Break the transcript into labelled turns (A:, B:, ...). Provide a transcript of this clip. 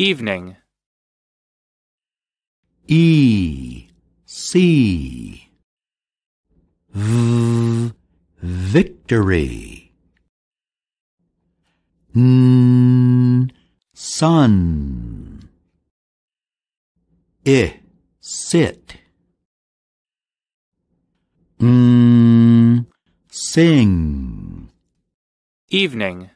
A: Evening.
B: E. C.
C: V. Victory.
D: N. Sun. I. Sit. N. Sing.
E: Evening.